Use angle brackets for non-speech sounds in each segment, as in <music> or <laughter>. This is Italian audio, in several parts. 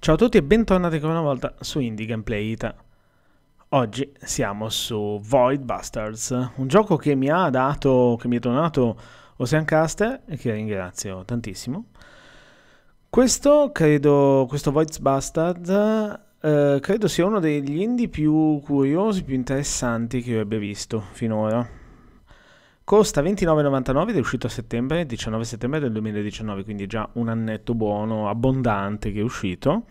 Ciao a tutti e bentornati ancora una volta su Indie Gameplay Ita. Oggi siamo su Void Busters, un gioco che mi ha dato, che mi ha donato Ocean Caster e che ringrazio tantissimo. Questo, credo, questo Void Busters eh, credo sia uno degli indie più curiosi, più interessanti che io abbia visto finora. Costa 29,99 ed è uscito a settembre, 19 settembre del 2019, quindi già un annetto buono, abbondante che è uscito.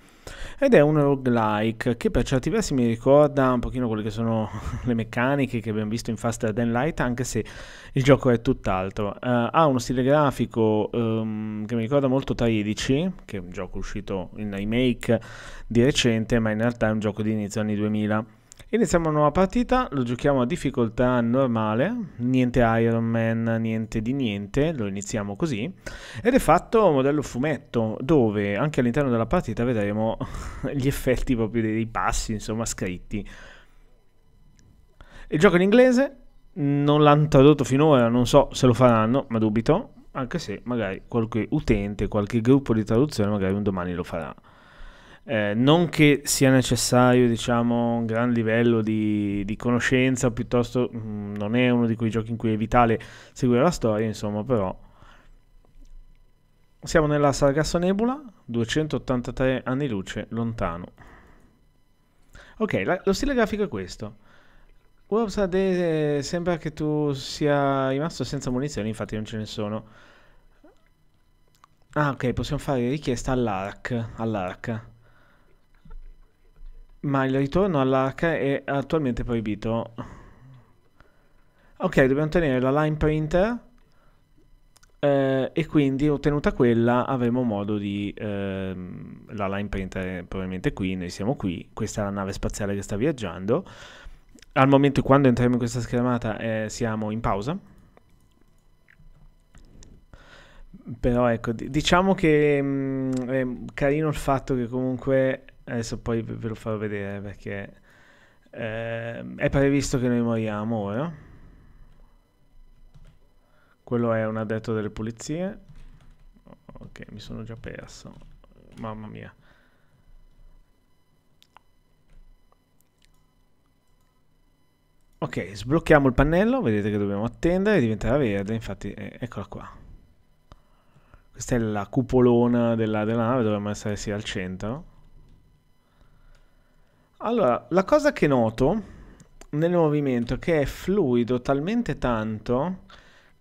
Ed è un roguelike che per certi versi mi ricorda un pochino quelle che sono <laughs> le meccaniche che abbiamo visto in Faster Than Light, anche se il gioco è tutt'altro. Uh, ha uno stile grafico um, che mi ricorda molto 13, che è un gioco uscito in remake di recente, ma in realtà è un gioco di inizio anni 2000 Iniziamo una nuova partita, lo giochiamo a difficoltà normale, niente Iron Man, niente di niente, lo iniziamo così. Ed è fatto modello fumetto, dove anche all'interno della partita vedremo <laughs> gli effetti proprio dei passi, insomma, scritti. Il gioco in inglese non l'hanno tradotto finora, non so se lo faranno, ma dubito, anche se magari qualche utente, qualche gruppo di traduzione magari un domani lo farà. Eh, non che sia necessario, diciamo, un gran livello di, di conoscenza, piuttosto mh, mm, non è uno di quei giochi in cui è vitale seguire la storia, insomma, però... Siamo nella Sargasso Nebula, 283 anni luce lontano. Ok, la, lo stile grafico è questo. Ups, sembra che tu sia rimasto senza munizioni, infatti non ce ne sono. Ah, ok, possiamo fare richiesta all'ARC. All'ARC. Ma il ritorno all'H è attualmente proibito. Ok, dobbiamo tenere la line printer. Eh, e quindi ottenuta quella avremo modo di ehm, la line printer è probabilmente qui, noi siamo qui, questa è la nave spaziale che sta viaggiando al momento quando entriamo in questa schermata eh, siamo in pausa però ecco diciamo che mh, mm, è carino il fatto che comunque Adesso poi ve lo farò vedere perché eh, è previsto che noi moriamo ora. Quello è un addetto delle pulizie. Ok, mi sono già perso. Mamma mia. Ok, sblocchiamo il pannello, vedete che dobbiamo attendere, diventerà verde, infatti eh, eccola qua. Questa è la cupolona della, della nave, dovremmo essere sì al centro. Allora, la cosa che noto nel movimento è che è fluido talmente tanto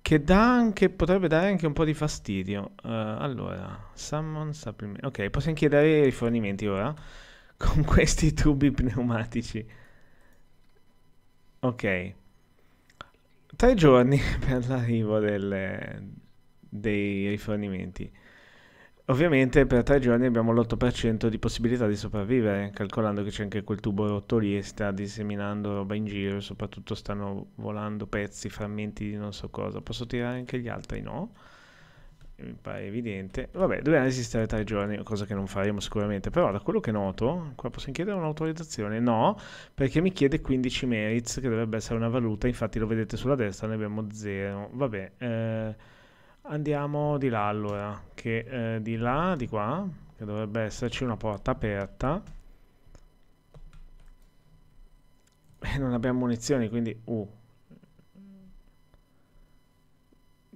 che dà anche, potrebbe dare anche un po' di fastidio. Uh, allora, summon supplement. Ok, possiamo chiedere i rifornimenti ora <laughs> con questi tubi pneumatici. Ok. Tre giorni <laughs> per l'arrivo dei rifornimenti. Ovviamente per tre giorni abbiamo l'8% di possibilità di sopravvivere, calcolando che c'è anche quel tubo rotto lì e sta disseminando roba in giro, soprattutto stanno volando pezzi, frammenti di non so cosa. Posso tirare anche gli altri? No. Mi pare evidente. Vabbè, dobbiamo resistere tre giorni, cosa che non faremo sicuramente. Però da quello che noto, qua posso chiedere un'autorizzazione? No, perché mi chiede 15 merits, che dovrebbe essere una valuta. Infatti lo vedete sulla destra, ne abbiamo 0. Vabbè, eh... Andiamo di là allora, che eh, di là, di qua, che dovrebbe esserci una porta aperta. E eh, non abbiamo munizioni, quindi... Uh.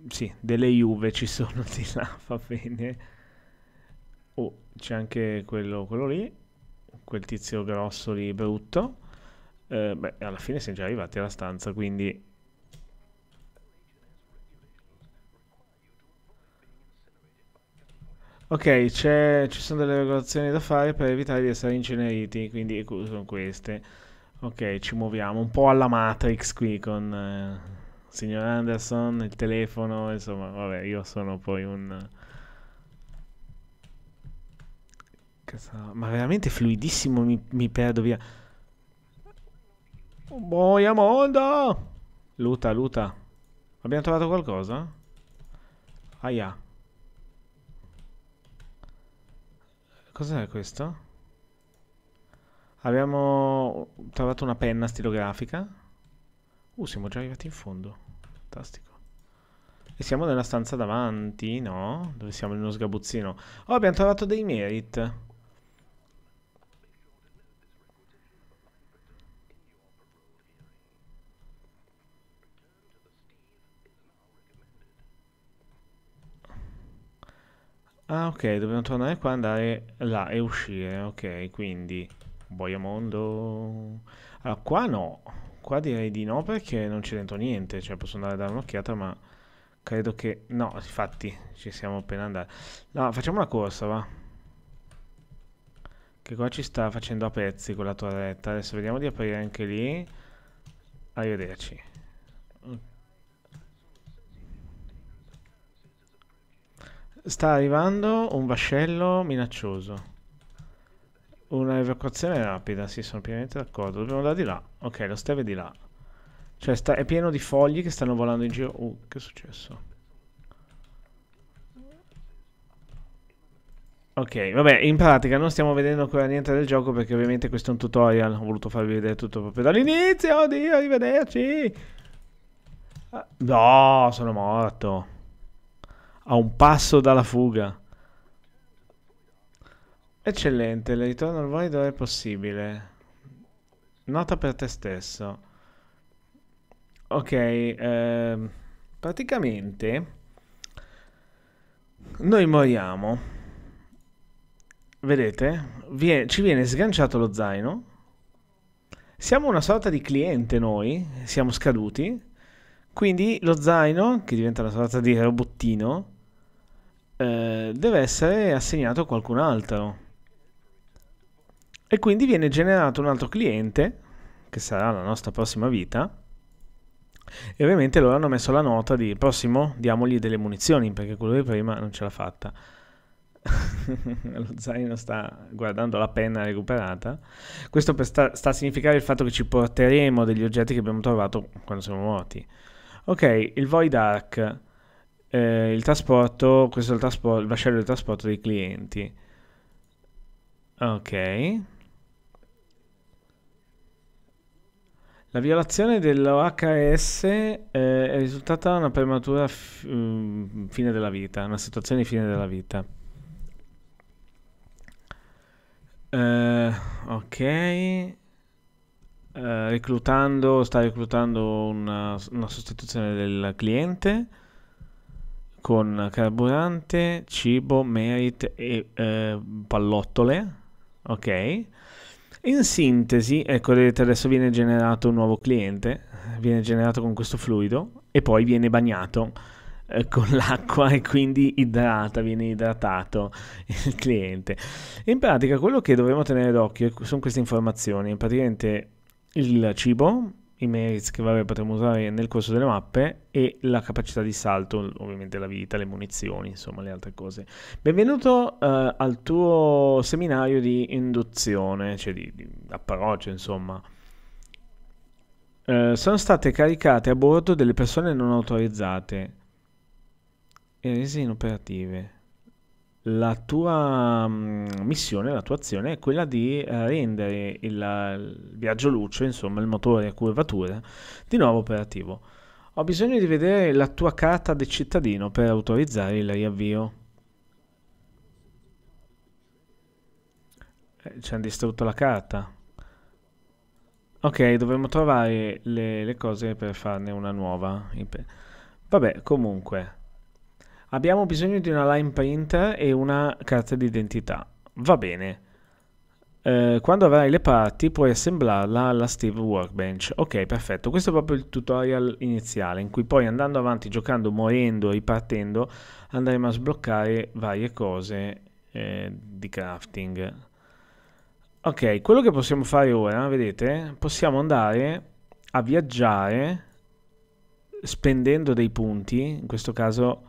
Sì, delle Juve ci sono di là, <laughs> va bene. Uh, c'è anche quello, quello lì, quel tizio grosso lì brutto. Eh, beh, alla fine siamo già arrivati alla stanza, quindi Ok, ci sono delle regolazioni da fare per evitare di essere inceneriti, quindi ecco, sono queste. Ok, ci muoviamo un po' alla Matrix qui con eh, signor Anderson, il telefono, insomma, vabbè, io sono poi un... Ma veramente fluidissimo mi, mi perdo via. Boia mondo! Luta, luta. Abbiamo trovato qualcosa? Aia. Cos'è questo? Abbiamo trovato una penna stilografica. Uh, siamo già arrivati in fondo. Fantastico. E siamo nella stanza davanti, no? Dove siamo in uno sgabuzzino. Oh, abbiamo trovato dei merit. Ah ok, dobbiamo tornare qua, andare là e uscire, ok, quindi... Boiamondo... Allora, ah, qua no, qua direi di no perché non c'è dentro niente, cioè posso andare a dare un'occhiata ma... Credo che... No, infatti, ci siamo appena andati. No, facciamo la corsa, va. Che qua ci sta facendo a pezzi con la torretta. Adesso vediamo di aprire anche lì. Arrivederci. Sta arrivando un vascello minaccioso. Una evacuazione rapida, sì, sono pienamente d'accordo. Dobbiamo andare di là. Ok, lo steve è di là. Cioè, sta, è pieno di fogli che stanno volando in giro. Uh, che è successo? Ok, vabbè, in pratica non stiamo vedendo ancora niente del gioco perché ovviamente questo è un tutorial. Ho voluto farvi vedere tutto proprio dall'inizio. Oddio, arrivederci! Ah, no, sono morto a un passo dalla fuga. Eccellente, il ritorno al void dove è possibile. Nota per te stesso. Ok, eh, praticamente noi moriamo. Vedete? Viene, ci viene sganciato lo zaino. Siamo una sorta di cliente noi, siamo scaduti. Quindi lo zaino, che diventa una sorta di robottino, eh, deve essere assegnato a qualcun altro. E quindi viene generato un altro cliente, che sarà la nostra prossima vita, e ovviamente loro hanno messo la nota di prossimo diamogli delle munizioni, perché quello di prima non ce l'ha fatta. <laughs> lo zaino sta guardando la penna recuperata. Questo sta, sta, a significare il fatto che ci porteremo degli oggetti che abbiamo trovato quando siamo morti. Ok, il Void Arc eh, il trasporto, questo è il, trasporto, il vascello di trasporto dei clienti. Ok. La violazione dell'OHS eh, è risultata una prematura f- mm, fine della vita, una situazione di fine della vita. Eh, ok. Uh, reclutando, sta reclutando una, una sostituzione del cliente con carburante, cibo, merit e eh, pallottole. Ok. In sintesi, ecco, vedete adesso viene generato un nuovo cliente, viene generato con questo fluido e poi viene bagnato eh, con <laughs> l'acqua e quindi idrata, viene idratato il cliente. In pratica quello che dovremmo tenere d'occhio sono queste informazioni, praticamente il cibo, i merits che vabbè, potremo usare nel corso delle mappe e la capacità di salto, ovviamente la vita, le munizioni, insomma le altre cose. Benvenuto eh, al tuo seminario di induzione, cioè di, di approccio insomma. Eh, sono state caricate a bordo delle persone non autorizzate e rese inoperative la tua mm, missione, la tua azione è quella di eh, rendere il, il viaggio luce, insomma il motore a curvatura, di nuovo operativo. Ho bisogno di vedere la tua carta del cittadino per autorizzare il riavvio. Eh, ci hanno distrutto la carta. Ok, dovremmo trovare le, le cose per farne una nuova. Vabbè, comunque... Abbiamo bisogno di una line print e una carta d'identità. Va bene. Eh, quando avrai le parti puoi assemblarla alla Steve Workbench. Ok, perfetto. Questo è proprio il tutorial iniziale in cui poi andando avanti, giocando, morendo, ripartendo, andremo a sbloccare varie cose eh, di crafting. Ok, quello che possiamo fare ora, vedete, possiamo andare a viaggiare spendendo dei punti, in questo caso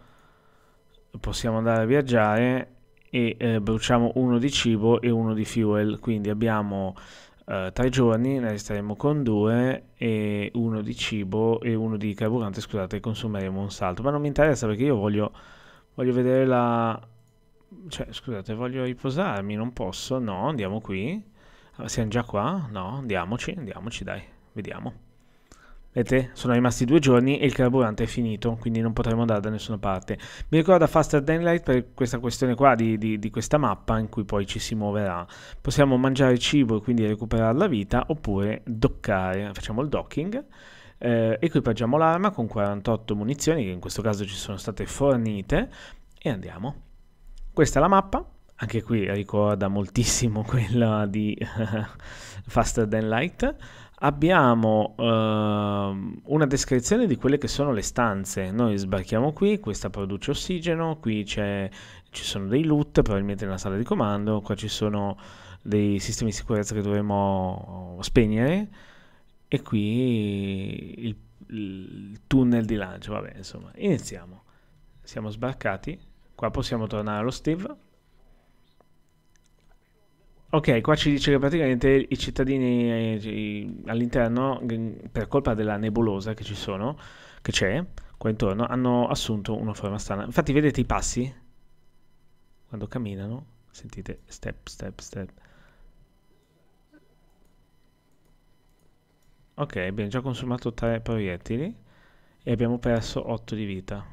possiamo andare a viaggiare e eh, bruciamo uno di cibo e uno di fuel, quindi abbiamo eh, tre giorni, ne resteremo con due e uno di cibo e uno di carburante, scusate, consumeremo un salto, ma non mi interessa perché io voglio, voglio vedere la... cioè scusate, voglio riposarmi, non posso, no, andiamo qui, siamo già qua, no, andiamoci, andiamoci dai, vediamo. Vedete? Sono rimasti due giorni e il carburante è finito, quindi non potremo andare da nessuna parte. Mi ricorda Faster Than Light per questa questione qua di, di, di, questa mappa in cui poi ci si muoverà. Possiamo mangiare cibo e quindi recuperare la vita oppure doccare. Facciamo il docking. Eh, equipaggiamo l'arma con 48 munizioni che in questo caso ci sono state fornite e andiamo. Questa è la mappa. Anche qui ricorda moltissimo <laughs> quella di <laughs> Faster Than Light abbiamo ehm, una descrizione di quelle che sono le stanze. Noi sbarchiamo qui, questa produce ossigeno, qui ci sono dei loot, probabilmente nella sala di comando, qua ci sono dei sistemi di sicurezza che dovremmo spegnere e qui il, il tunnel di lancio. Vabbè, insomma, iniziamo. Siamo sbarcati, qua possiamo tornare allo Steve. Ok, qua ci dice che praticamente i cittadini eh, all'interno, per colpa della nebulosa che ci sono, che c'è qua intorno, hanno assunto una forma strana. Infatti vedete i passi? Quando camminano, sentite step, step, step. Ok, abbiamo già consumato tre proiettili e abbiamo perso 8 di vita.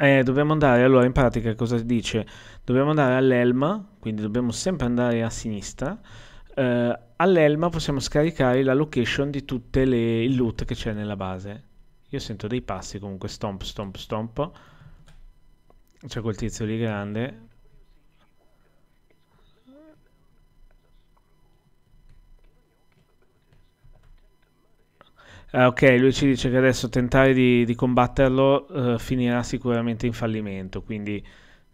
Eh, dobbiamo andare, allora in pratica cosa dice? Dobbiamo andare all'elma, quindi dobbiamo sempre andare a sinistra. Eh, all'elma possiamo scaricare la location di tutte le il loot che c'è nella base. Io sento dei passi comunque, stomp, stomp, stomp. C'è quel tizio lì grande. Ah, ok, lui ci dice che adesso tentare di, di combatterlo eh, finirà sicuramente in fallimento, quindi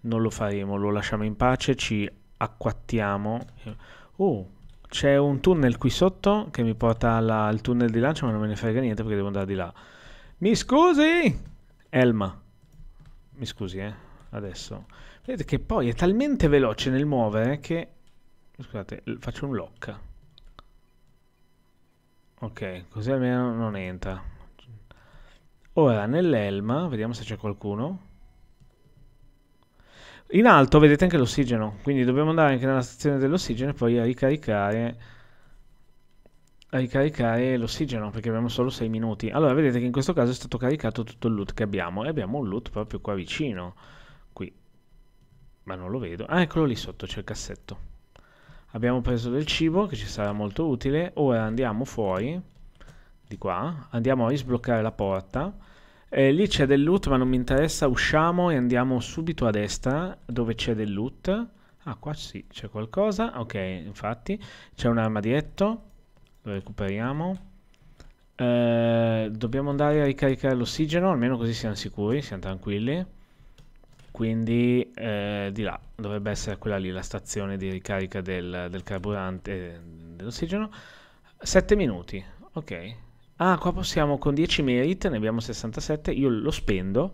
non lo faremo, lo lasciamo in pace, ci acquattiamo. Oh, c'è un tunnel qui sotto che mi porta alla, al tunnel di lancio, ma non me ne frega niente perché devo andare di là. Mi scusi! Elma. Mi scusi, eh, adesso. Vedete che poi è talmente veloce nel muovere che... Scusate, faccio un lock. Ok, così almeno non entra. Ora nell'elma, vediamo se c'è qualcuno. In alto vedete anche l'ossigeno, quindi dobbiamo andare anche nella stazione dell'ossigeno e poi a ricaricare, a ricaricare l'ossigeno perché abbiamo solo 6 minuti. Allora vedete che in questo caso è stato caricato tutto il loot che abbiamo e abbiamo un loot proprio qua vicino, qui. Ma non lo vedo. Ah, eccolo lì sotto, c'è il cassetto. Abbiamo preso del cibo che ci sarà molto utile. Ora andiamo fuori di qua. Andiamo a risbloccare la porta. Eh, lì c'è del loot ma non mi interessa. Usciamo e andiamo subito a destra dove c'è del loot. Ah qua sì, c'è qualcosa. Ok, infatti c'è un armadietto. Lo recuperiamo. Eh, dobbiamo andare a ricaricare l'ossigeno, almeno così siamo sicuri, siamo tranquilli quindi eh, di là dovrebbe essere quella lì la stazione di ricarica del, del carburante eh, dell'ossigeno 7 minuti ok ah qua possiamo con 10 merit ne abbiamo 67 io lo spendo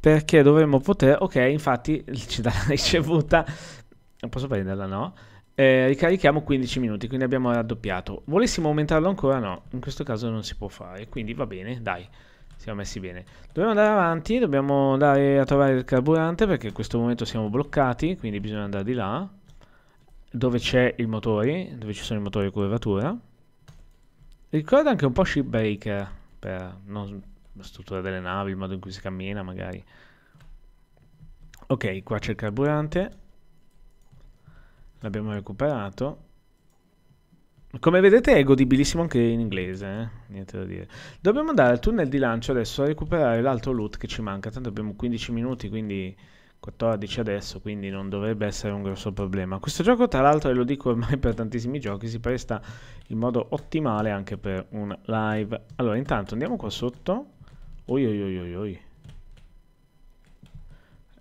perché dovremmo poter ok infatti ci dà la <laughs> ricevuta non posso prenderla no eh, ricarichiamo 15 minuti quindi abbiamo raddoppiato volessimo aumentarlo ancora no in questo caso non si può fare quindi va bene dai siamo messi bene. Dobbiamo andare avanti, dobbiamo andare a trovare il carburante perché in questo momento siamo bloccati, quindi bisogna andare di là. Dove c'è il motore, dove ci sono i motori a curvatura. Ricorda anche un po' Shipbreaker, per non, la struttura delle navi, il modo in cui si cammina magari. Ok, qua c'è il carburante. L'abbiamo recuperato. Come vedete è godibilissimo anche in inglese, eh? niente da dire. Dobbiamo andare al tunnel di lancio adesso a recuperare l'altro loot che ci manca, tanto abbiamo 15 minuti, quindi 14 adesso, quindi non dovrebbe essere un grosso problema. Questo gioco tra l'altro, e lo dico ormai <laughs> per tantissimi giochi, si presta in modo ottimale anche per un live. Allora intanto andiamo qua sotto. Oi oi oi oi oi.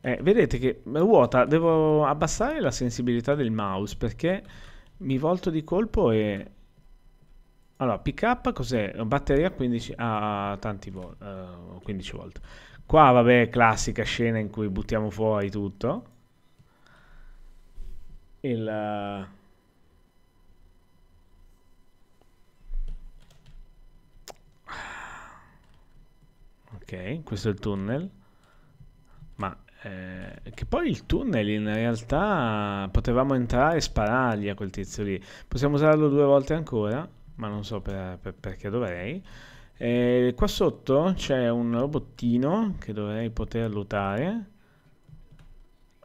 Eh, vedete che ruota, devo abbassare la sensibilità del mouse perché mi volto di colpo e... Allora, pick up cos'è? Batteria 15... Ah, tanti volt, uh, 15 volt. Qua, vabbè, classica scena in cui buttiamo fuori tutto. Il... Eh, ok, questo è il tunnel. Ma eh, che poi il tunnel in realtà potevamo entrare e sparargli a quel tizio lì. Possiamo usarlo due volte ancora, ma non so per, per, perché dovrei. Eh, qua sotto c'è un robottino che dovrei poter lutare.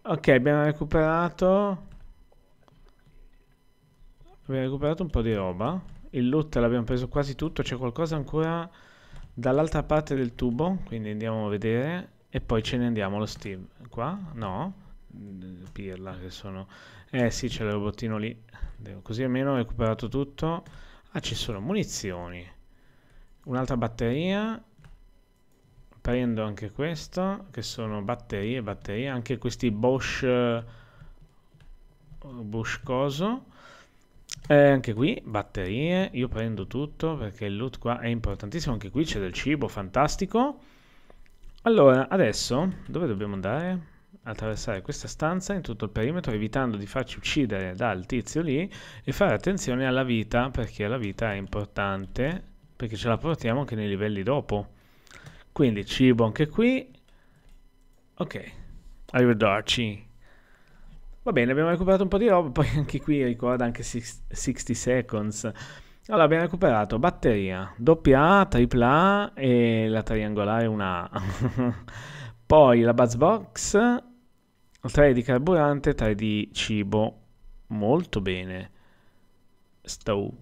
Ok, abbiamo recuperato... Abbiamo recuperato un po' di roba. Il loot l'abbiamo preso quasi tutto. C'è qualcosa ancora dall'altra parte del tubo, quindi andiamo a vedere e poi ce ne andiamo allo Steam. Qua? No? Mm, Pirla che sono... Eh sì, c'è il robottino lì. Devo... Così almeno ho recuperato tutto. Ah, ci sono munizioni. Un'altra batteria. Prendo anche questo, che sono batterie, batterie. Anche questi Bosch... Eh, Bosch coso. Eh, anche qui batterie, io prendo tutto perché il loot qua è importantissimo, anche qui c'è del cibo, fantastico. Allora, adesso dove dobbiamo andare? Attraversare questa stanza in tutto il perimetro evitando di farci uccidere dal tizio lì e fare attenzione alla vita perché la vita è importante perché ce la portiamo anche nei livelli dopo. Quindi cibo anche qui. Ok, arrivederci. Va bene, abbiamo recuperato un po' di roba, <laughs> poi anche qui ricorda anche 60 seconds. Allora abbiamo recuperato batteria, doppia A, tripla A e la triangolare una A. <laughs> Poi la buzz box, 3 di carburante, 3 di cibo. Molto bene. Stow.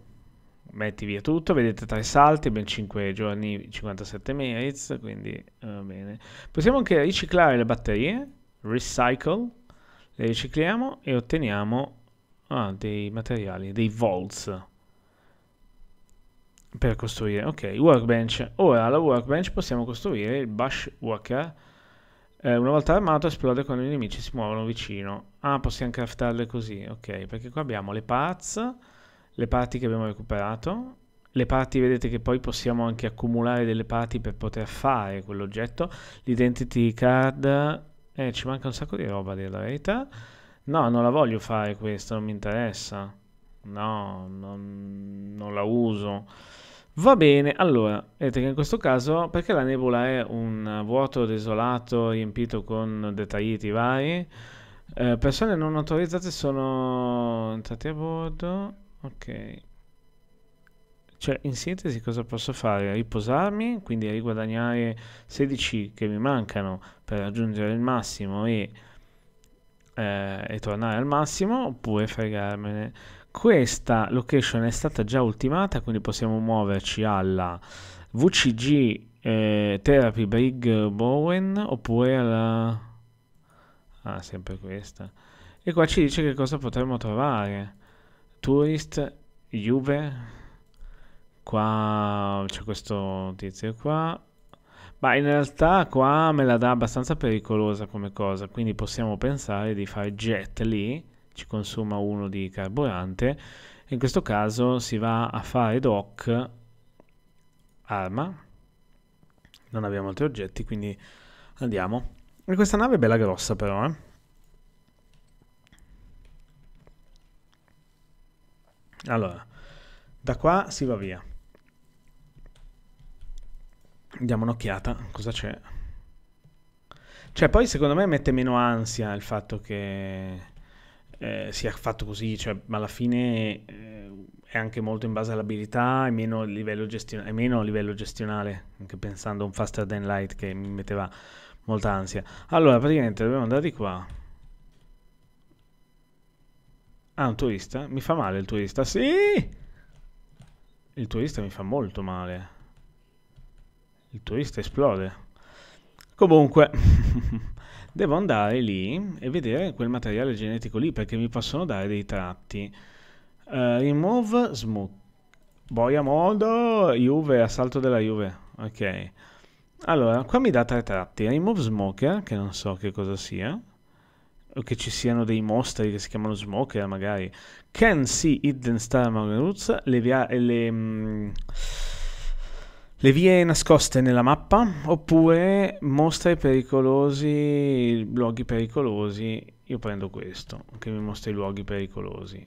Metti via tutto, vedete tre salti, ben 5 giorni, 57 merits, quindi va eh, bene. Possiamo anche riciclare le batterie, recycle, le ricicliamo e otteniamo ah, dei materiali, dei volts per costruire, ok, workbench. Ora alla workbench possiamo costruire il bash worker. Eh, una volta armato esplode quando i nemici si muovono vicino. Ah, possiamo craftarle così, ok, perché qua abbiamo le parts, le parti che abbiamo recuperato. Le parti, vedete che poi possiamo anche accumulare delle parti per poter fare quell'oggetto. L'identity card, eh, ci manca un sacco di roba, della verità. No, non la voglio fare questa, non mi interessa. No, non, non la uso. Va bene, allora, vedete che in questo caso, perché la nebula è un vuoto desolato riempito con dettagliti vari, eh, persone non autorizzate sono entrate a bordo, ok. Cioè, in sintesi cosa posso fare? Riposarmi, quindi riguadagnare 16 che mi mancano per raggiungere il massimo e, eh, e tornare al massimo, oppure fregarmene. Questa location è stata già ultimata, quindi possiamo muoverci alla VCG eh, Therapy Brig Bowen oppure alla... Ah, sempre questa. E qua ci dice che cosa potremmo trovare. Tourist, Juve. Qua c'è questo tizio qua. Ma in realtà qua me la dà abbastanza pericolosa come cosa, quindi possiamo pensare di fare jet lì ci consuma uno di carburante. e In questo caso si va a fare doc arma, non abbiamo altri oggetti, quindi andiamo. E questa nave è bella grossa però, eh. Allora, da qua si va via. Diamo un'occhiata, cosa c'è? Cioè, poi secondo me mette meno ansia il fatto che eh, sia fatto così, cioè, ma alla fine eh, è anche molto in base all'abilità e meno a livello, gestion- meno a livello gestionale, anche pensando a un faster than light che mi metteva molta ansia. Allora, praticamente dobbiamo andare di qua. Ah, un turista? Mi fa male il turista, sì! Il turista mi fa molto male. Il turista esplode. Comunque... <laughs> devo andare lì e vedere quel materiale genetico lì perché mi possono dare dei tratti. Uh, eh, remove smoke Boia Moldo, Juve, assalto della Juve. Ok. Allora, qua mi dà tre tratti. Remove Smoker, che non so che cosa sia. O che ci siano dei mostri che si chiamano Smoker, magari. Can see hidden star among roots. Le, via- le, mh, le vie nascoste nella mappa oppure mostre pericolosi, luoghi pericolosi. Io prendo questo che mi mostra i luoghi pericolosi.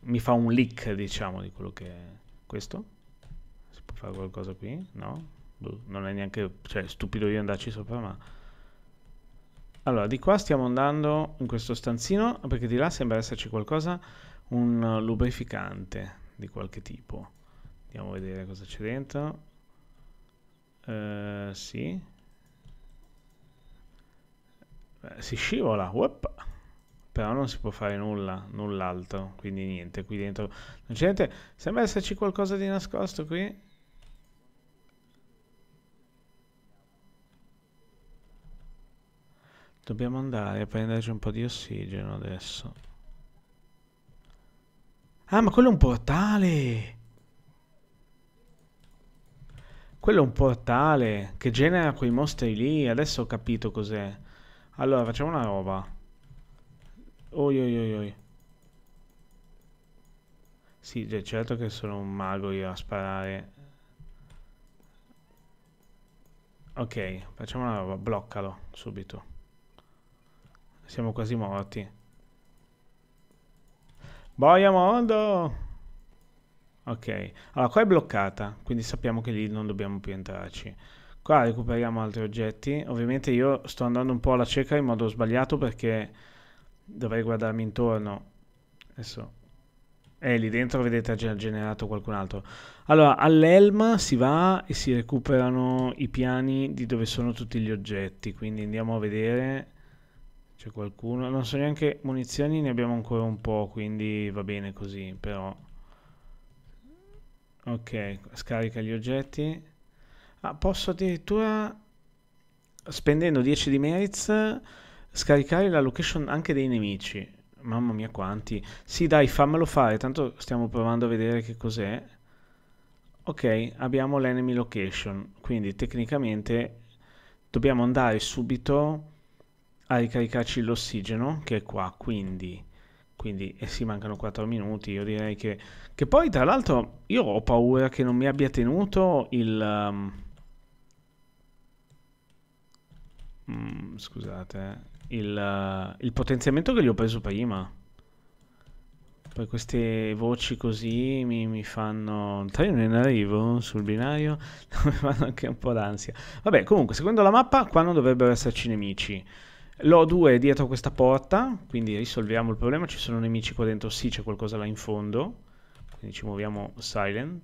Mi fa un leak, diciamo, di quello che è questo. Si può fare qualcosa qui? No? Boh, non è neanche, cioè, stupido io andarci sopra, ma allora, di qua stiamo andando in questo stanzino perché di là sembra esserci qualcosa, un lubrificante di qualche tipo. Andiamo a vedere cosa c'è dentro. Eh, sì. Beh, si scivola, Uop. però non si può fare nulla, null'altro, quindi niente, qui dentro non c'è niente, sembra esserci qualcosa di nascosto qui. Dobbiamo andare a prenderci un po' di ossigeno adesso. Ah, ma quello è un portale! Quello è un portale che genera quei mostri lì. Adesso ho capito cos'è. Allora, facciamo una roba. Oi, oi, oi, oi. Sì, cioè, certo che sono un mago io a sparare. Ok, facciamo una roba. Bloccalo, subito. Siamo quasi morti. Boia mondo! Ok, allora qua è bloccata, quindi sappiamo che lì non dobbiamo più entrarci. Qua recuperiamo altri oggetti. Ovviamente io sto andando un po' alla cieca in modo sbagliato perché dovrei guardarmi intorno. Adesso... Eh, lì dentro vedete ha già generato qualcun altro. Allora, all'elma si va e si recuperano i piani di dove sono tutti gli oggetti. Quindi andiamo a vedere... C'è qualcuno... Non so neanche... Munizioni ne abbiamo ancora un po', quindi va bene così, però ok scarica gli oggetti ah, posso addirittura spendendo 10 di merits scaricare la location anche dei nemici mamma mia quanti sì dai fammelo fare tanto stiamo provando a vedere che cos'è ok abbiamo l'enemy location quindi tecnicamente dobbiamo andare subito a ricaricarci l'ossigeno che è qua quindi quindi eh sì, mancano 4 minuti, io direi che... Che poi, tra l'altro, io ho paura che non mi abbia tenuto il... Um... scusate, eh, il, uh, il, potenziamento che gli ho preso prima. Poi queste voci così mi, mi fanno... Tra non in arrivo sul binario, <laughs> mi fanno anche un po' d'ansia. Vabbè, comunque, secondo la mappa, qua non dovrebbero esserci nemici. L'O2 è dietro questa porta, quindi risolviamo il problema. Ci sono nemici qua dentro? Sì, c'è qualcosa là in fondo. Quindi ci muoviamo silent.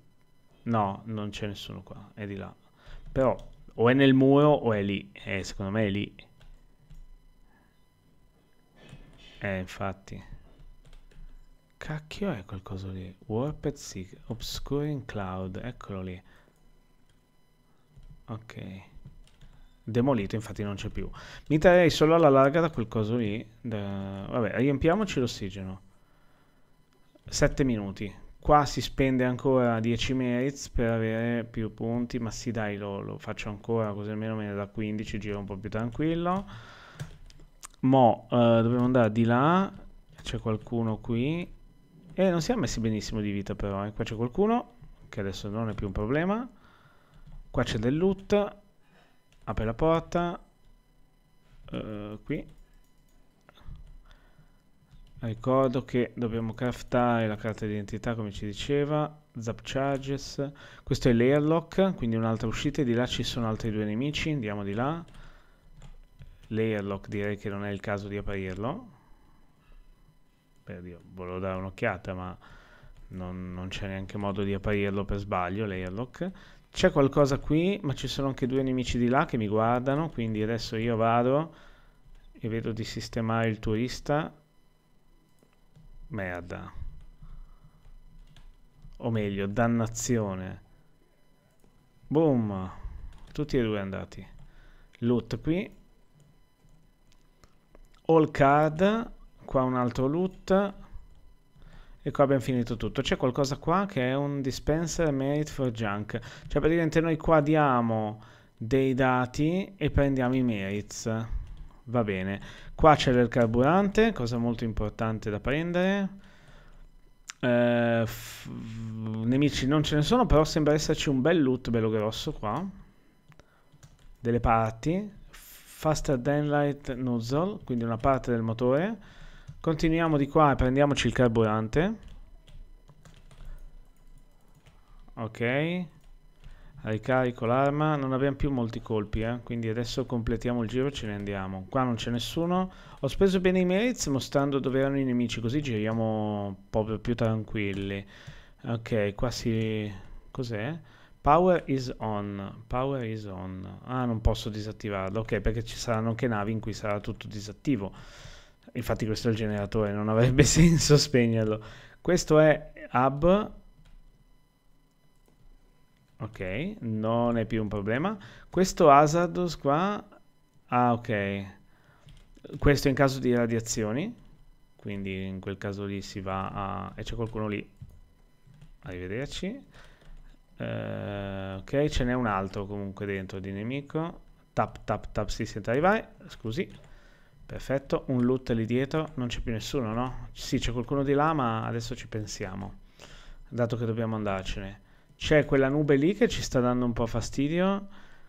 No, non c'è nessuno qua, è di là. Però o è nel muro o è lì. Eh, secondo me è lì. Eh, infatti. Cacchio è qualcosa lì. Warped Sig, Obscuring Cloud, eccolo lì. Ok demolito, infatti non c'è più. Mi terrei solo alla larga da quel coso lì. Da... Vabbè, riempiamoci l'ossigeno. 7 minuti. Qua si spende ancora 10 merits per avere più punti, ma sì dai, lo, lo faccio ancora così almeno me ne da 15, giro un po' più tranquillo. Mo, eh, dobbiamo andare di là, c'è qualcuno qui. E eh, non siamo messi benissimo di vita però, eh. qua c'è qualcuno, che adesso non è più un problema. Qua c'è del loot, apre la porta uh, qui ricordo che dobbiamo craftare la carta d'identità come ci diceva zap charges questo è l'airlock quindi un'altra uscita e di là ci sono altri due nemici andiamo di là l'airlock direi che non è il caso di aprirlo per Dio volevo dare un'occhiata ma non, non c'è neanche modo di aprirlo per sbaglio l'airlock c'è qualcosa qui, ma ci sono anche due nemici di là che mi guardano, quindi adesso io vado e vedo di sistemare il turista. Merda. O meglio, dannazione. Boom. Tutti e due andati. Loot qui. All card. Qua un altro loot. E qua abbiamo finito tutto. C'è qualcosa qua che è un dispenser made for junk. Cioè praticamente noi qua diamo dei dati e prendiamo i merits. Va bene. Qua c'è del carburante, cosa molto importante da prendere. Eh, nemici non ce ne sono, però sembra esserci un bel loot bello grosso qua. Delle parti. Faster than light nozzle, quindi una parte del motore Continuiamo di qua e prendiamoci il carburante. Ok. Ricarico l'arma. Non abbiamo più molti colpi, eh? quindi adesso completiamo il giro e ce ne andiamo. Qua non c'è nessuno. Ho speso bene i merits mostrando dove erano i nemici, così giriamo proprio più tranquilli. Ok, qua si... cos'è? Power is on, power is on. Ah, non posso disattivarlo, ok, perché ci saranno anche navi in cui sarà tutto disattivo. Infatti questo è il generatore, non avrebbe <laughs> senso spegnerlo. Questo è hub. Ok, non è più un problema. Questo hazardous qua... Ah, ok. Questo in caso di radiazioni. Quindi in quel caso lì si va a... E c'è qualcuno lì. Arrivederci. Uh, ok, ce n'è un altro comunque dentro di nemico. Tap, tap, tap, si sente arrivare. Scusi. Perfetto, un loot lì dietro, non c'è più nessuno, no? Sì, c'è qualcuno di là, ma adesso ci pensiamo, dato che dobbiamo andarcene. C'è quella nube lì che ci sta dando un po' fastidio,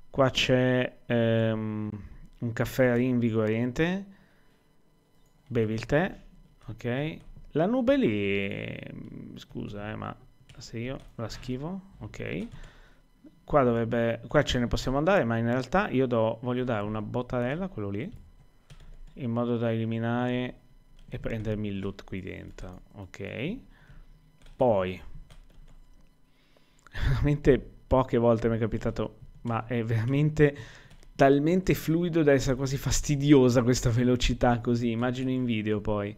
qua c'è ehm, un caffè rinvigoriente, bevi il tè, ok? La nube lì, scusa, eh, ma se io la schivo, ok? Qua dovrebbe, qua ce ne possiamo andare, ma in realtà io do, voglio dare una bottarella a quello lì in modo da eliminare e prendermi il loot qui dentro ok poi <laughs> veramente poche volte mi è capitato ma è veramente talmente fluido da essere quasi fastidiosa questa velocità così immagino in video poi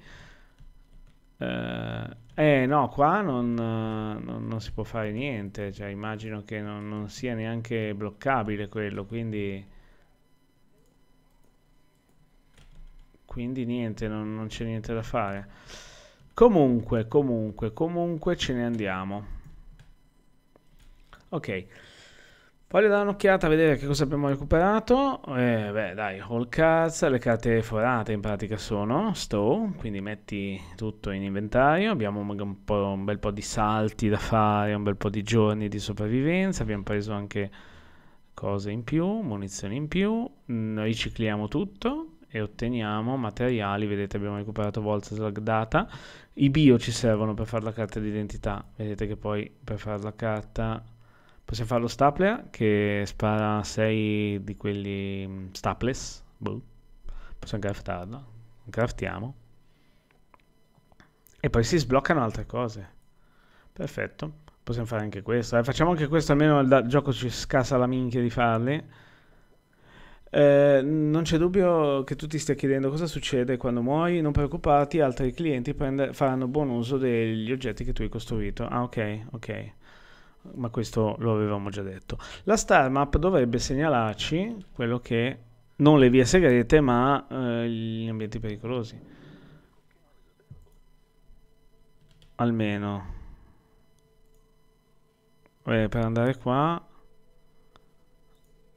eh, eh no qua non, non, non, si può fare niente cioè immagino che non, non sia neanche bloccabile quello quindi Quindi niente, non, non c'è niente da fare. Comunque, comunque, comunque ce ne andiamo. Ok. Voglio dare un'occhiata a vedere che cosa abbiamo recuperato. Eh, beh, dai, all cards, le carte forate in pratica sono stow, quindi metti tutto in inventario. Abbiamo un, un, bel po' di salti da fare, un bel po' di giorni di sopravvivenza. Abbiamo preso anche cose in più, munizioni in più. Noi ricicliamo tutto e otteniamo materiali, vedete abbiamo recuperato Voltslog Data, i bio ci servono per fare la carta d'identità, vedete che poi per fare la carta possiamo fare lo stapler che spara 6 di quelli mm, stapless, boh. possiamo craftarlo, craftiamo e poi si sbloccano altre cose, perfetto, possiamo fare anche questo, eh, facciamo anche questo almeno il gioco ci scassa la minchia di farli eh, non c'è dubbio che tu ti stia chiedendo cosa succede quando muori, non preoccuparti, altri clienti prende, faranno buon uso degli oggetti che tu hai costruito. Ah ok, ok, ma questo lo avevamo già detto. La star map dovrebbe segnalarci quello che, non le vie segrete, ma eh, gli ambienti pericolosi. Almeno. Eh, per andare qua...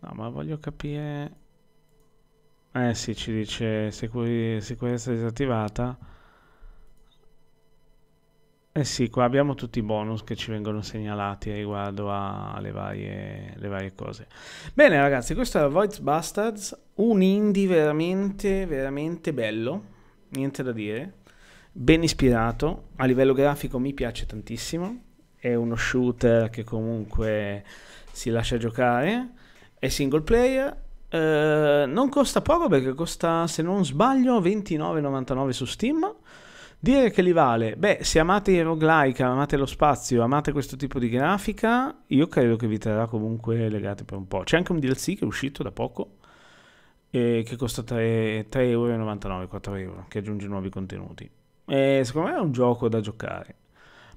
No, ma voglio capire... Eh sì, ci dice sicur sicurezza disattivata. Eh sì, qua abbiamo tutti i bonus che ci vengono segnalati riguardo alle varie, varie, cose. Bene ragazzi, questo era Void Bastards, un indie veramente, veramente bello, niente da dire, ben ispirato, a livello grafico mi piace tantissimo, è uno shooter che comunque si lascia giocare, è single player, eh, non costa poco perché costa, se non sbaglio, 29,99 su Steam. Dire che li vale, beh, se amate i roguelike, amate lo spazio, amate questo tipo di grafica, io credo che vi terrà comunque legati per un po'. C'è anche un DLC che è uscito da poco, eh, che costa 3,99€, 4€, che aggiunge nuovi contenuti. E eh, secondo me è un gioco da giocare.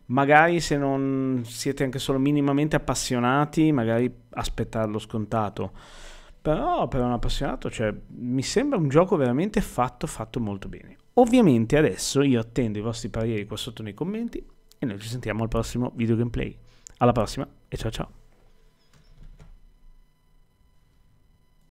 Magari se non siete anche solo minimamente appassionati, magari aspettarlo scontato però per un appassionato, cioè, mi sembra un gioco veramente fatto, fatto molto bene. Ovviamente adesso io attendo i vostri pareri qua sotto nei commenti e noi ci sentiamo al prossimo video gameplay. Alla prossima e ciao ciao!